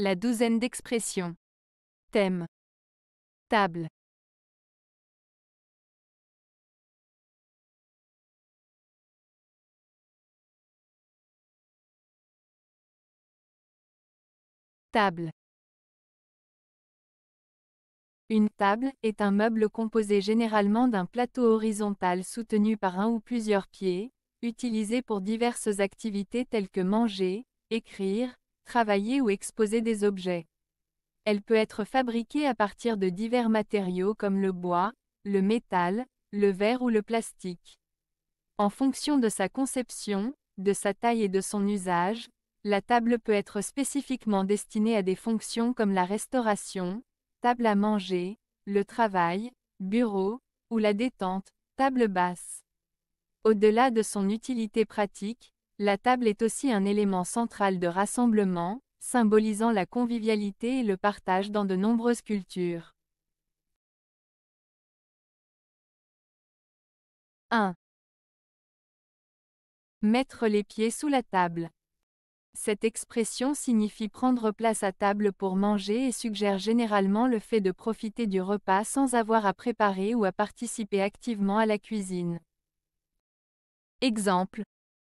La douzaine d'expressions. Thème. Table. Table. Une table est un meuble composé généralement d'un plateau horizontal soutenu par un ou plusieurs pieds, utilisé pour diverses activités telles que manger, écrire, travailler ou exposer des objets. Elle peut être fabriquée à partir de divers matériaux comme le bois, le métal, le verre ou le plastique. En fonction de sa conception, de sa taille et de son usage, la table peut être spécifiquement destinée à des fonctions comme la restauration, table à manger, le travail, bureau, ou la détente, table basse. Au-delà de son utilité pratique, la table est aussi un élément central de rassemblement, symbolisant la convivialité et le partage dans de nombreuses cultures. 1. Mettre les pieds sous la table. Cette expression signifie prendre place à table pour manger et suggère généralement le fait de profiter du repas sans avoir à préparer ou à participer activement à la cuisine. Exemple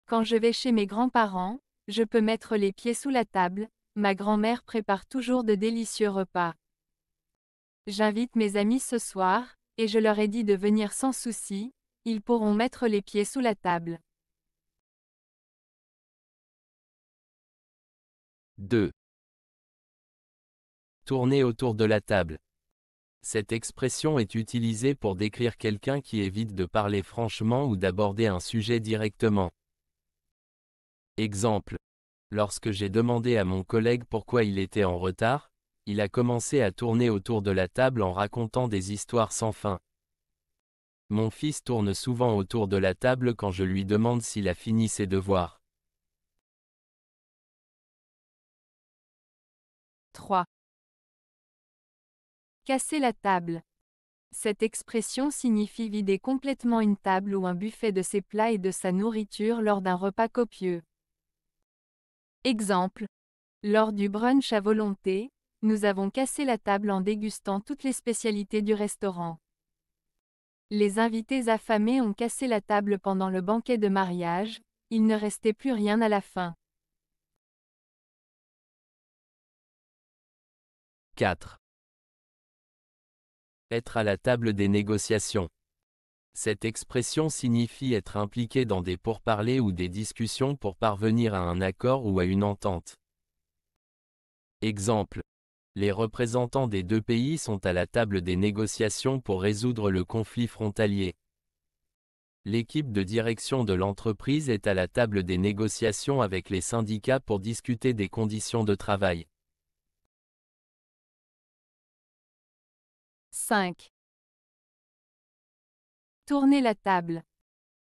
quand je vais chez mes grands-parents, je peux mettre les pieds sous la table, ma grand-mère prépare toujours de délicieux repas. J'invite mes amis ce soir, et je leur ai dit de venir sans souci, ils pourront mettre les pieds sous la table. 2. Tourner autour de la table. Cette expression est utilisée pour décrire quelqu'un qui évite de parler franchement ou d'aborder un sujet directement. Exemple. Lorsque j'ai demandé à mon collègue pourquoi il était en retard, il a commencé à tourner autour de la table en racontant des histoires sans fin. Mon fils tourne souvent autour de la table quand je lui demande s'il a fini ses devoirs. 3. Casser la table. Cette expression signifie vider complètement une table ou un buffet de ses plats et de sa nourriture lors d'un repas copieux. Exemple. Lors du brunch à volonté, nous avons cassé la table en dégustant toutes les spécialités du restaurant. Les invités affamés ont cassé la table pendant le banquet de mariage, il ne restait plus rien à la fin. 4. Être à la table des négociations. Cette expression signifie être impliqué dans des pourparlers ou des discussions pour parvenir à un accord ou à une entente. Exemple. Les représentants des deux pays sont à la table des négociations pour résoudre le conflit frontalier. L'équipe de direction de l'entreprise est à la table des négociations avec les syndicats pour discuter des conditions de travail. 5. Tourner la table.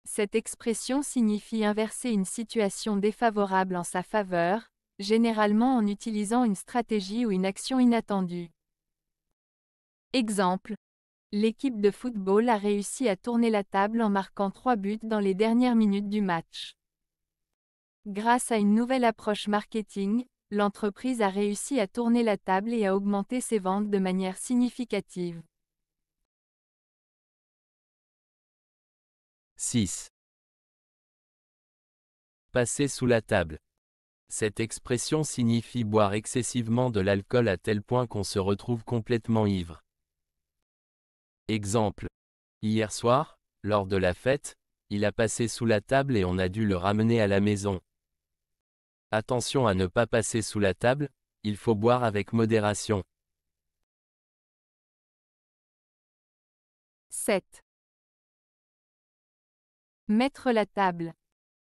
Cette expression signifie inverser une situation défavorable en sa faveur, généralement en utilisant une stratégie ou une action inattendue. Exemple. L'équipe de football a réussi à tourner la table en marquant trois buts dans les dernières minutes du match. Grâce à une nouvelle approche marketing, l'entreprise a réussi à tourner la table et à augmenter ses ventes de manière significative. 6. Passer sous la table. Cette expression signifie boire excessivement de l'alcool à tel point qu'on se retrouve complètement ivre. Exemple. Hier soir, lors de la fête, il a passé sous la table et on a dû le ramener à la maison. Attention à ne pas passer sous la table, il faut boire avec modération. 7. Mettre la table.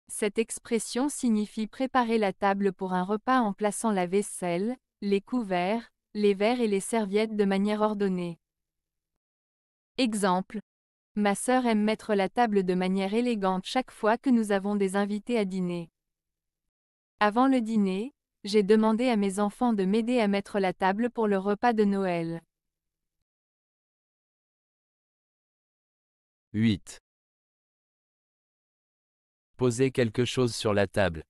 Cette expression signifie préparer la table pour un repas en plaçant la vaisselle, les couverts, les verres et les serviettes de manière ordonnée. Exemple. Ma sœur aime mettre la table de manière élégante chaque fois que nous avons des invités à dîner. Avant le dîner, j'ai demandé à mes enfants de m'aider à mettre la table pour le repas de Noël. 8 poser quelque chose sur la table.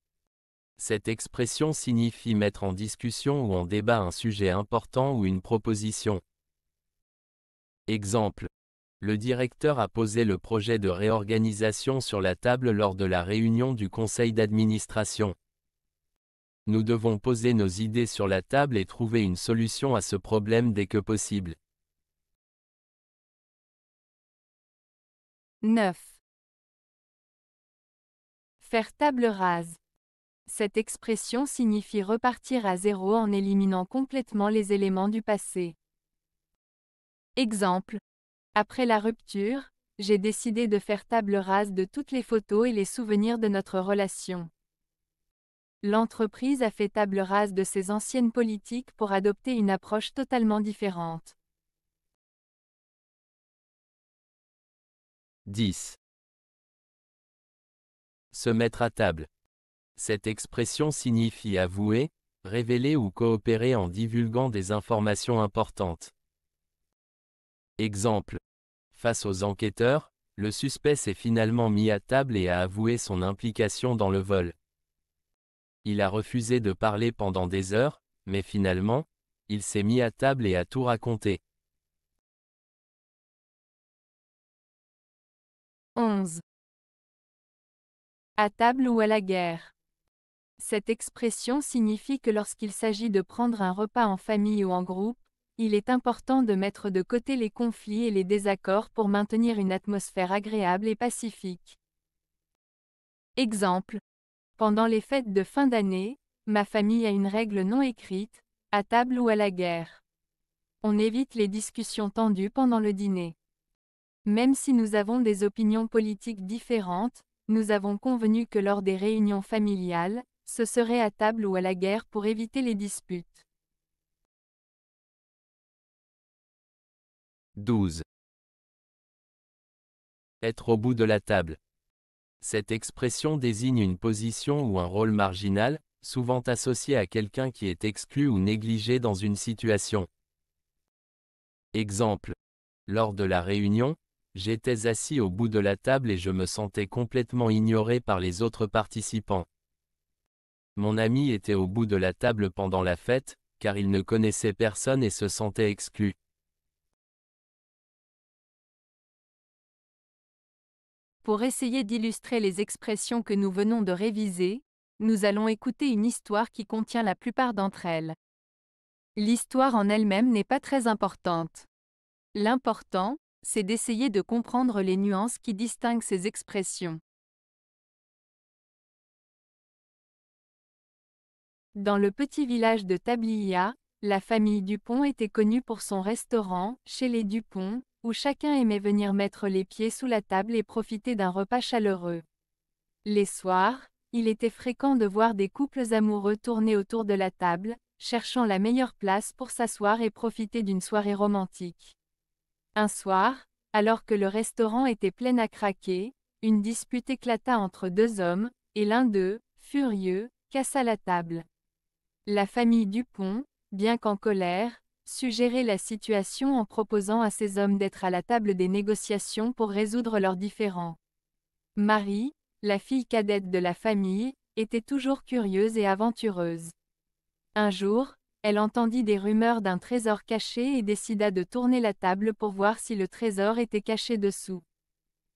Cette expression signifie mettre en discussion ou en débat un sujet important ou une proposition. Exemple. Le directeur a posé le projet de réorganisation sur la table lors de la réunion du conseil d'administration. Nous devons poser nos idées sur la table et trouver une solution à ce problème dès que possible. 9. Faire table rase. Cette expression signifie repartir à zéro en éliminant complètement les éléments du passé. Exemple. Après la rupture, j'ai décidé de faire table rase de toutes les photos et les souvenirs de notre relation. L'entreprise a fait table rase de ses anciennes politiques pour adopter une approche totalement différente. 10. Se mettre à table. Cette expression signifie avouer, révéler ou coopérer en divulguant des informations importantes. Exemple. Face aux enquêteurs, le suspect s'est finalement mis à table et a avoué son implication dans le vol. Il a refusé de parler pendant des heures, mais finalement, il s'est mis à table et a tout raconté. 11. À table ou à la guerre. Cette expression signifie que lorsqu'il s'agit de prendre un repas en famille ou en groupe, il est important de mettre de côté les conflits et les désaccords pour maintenir une atmosphère agréable et pacifique. Exemple. Pendant les fêtes de fin d'année, ma famille a une règle non écrite, à table ou à la guerre. On évite les discussions tendues pendant le dîner. Même si nous avons des opinions politiques différentes, nous avons convenu que lors des réunions familiales, ce serait à table ou à la guerre pour éviter les disputes. 12. Être au bout de la table. Cette expression désigne une position ou un rôle marginal, souvent associé à quelqu'un qui est exclu ou négligé dans une situation. Exemple. Lors de la réunion, J'étais assis au bout de la table et je me sentais complètement ignoré par les autres participants. Mon ami était au bout de la table pendant la fête, car il ne connaissait personne et se sentait exclu. Pour essayer d'illustrer les expressions que nous venons de réviser, nous allons écouter une histoire qui contient la plupart d'entre elles. L'histoire en elle-même n'est pas très importante. L'important, c'est d'essayer de comprendre les nuances qui distinguent ces expressions. Dans le petit village de Tablia, la famille Dupont était connue pour son restaurant, chez les Dupont, où chacun aimait venir mettre les pieds sous la table et profiter d'un repas chaleureux. Les soirs, il était fréquent de voir des couples amoureux tourner autour de la table, cherchant la meilleure place pour s'asseoir et profiter d'une soirée romantique. Un soir, alors que le restaurant était plein à craquer, une dispute éclata entre deux hommes, et l'un d'eux, furieux, cassa la table. La famille Dupont, bien qu'en colère, suggérait la situation en proposant à ces hommes d'être à la table des négociations pour résoudre leurs différends. Marie, la fille cadette de la famille, était toujours curieuse et aventureuse. Un jour, elle entendit des rumeurs d'un trésor caché et décida de tourner la table pour voir si le trésor était caché dessous.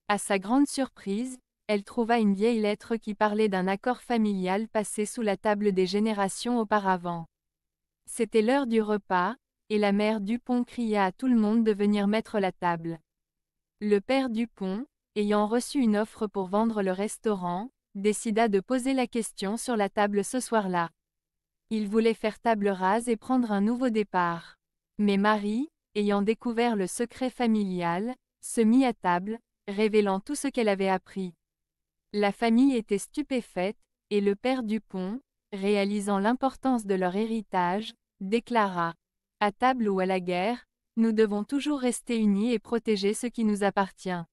À sa grande surprise, elle trouva une vieille lettre qui parlait d'un accord familial passé sous la table des générations auparavant. C'était l'heure du repas, et la mère Dupont cria à tout le monde de venir mettre la table. Le père Dupont, ayant reçu une offre pour vendre le restaurant, décida de poser la question sur la table ce soir-là. Il voulait faire table rase et prendre un nouveau départ. Mais Marie, ayant découvert le secret familial, se mit à table, révélant tout ce qu'elle avait appris. La famille était stupéfaite, et le père Dupont, réalisant l'importance de leur héritage, déclara ⁇ À table ou à la guerre, nous devons toujours rester unis et protéger ce qui nous appartient. ⁇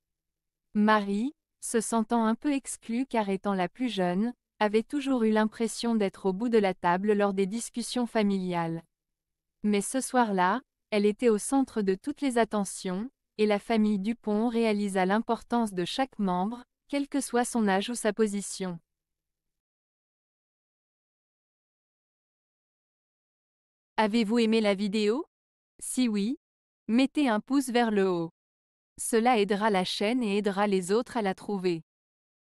Marie, se sentant un peu exclue car étant la plus jeune, avait toujours eu l'impression d'être au bout de la table lors des discussions familiales. Mais ce soir-là, elle était au centre de toutes les attentions, et la famille Dupont réalisa l'importance de chaque membre, quel que soit son âge ou sa position. Avez-vous aimé la vidéo Si oui, mettez un pouce vers le haut. Cela aidera la chaîne et aidera les autres à la trouver.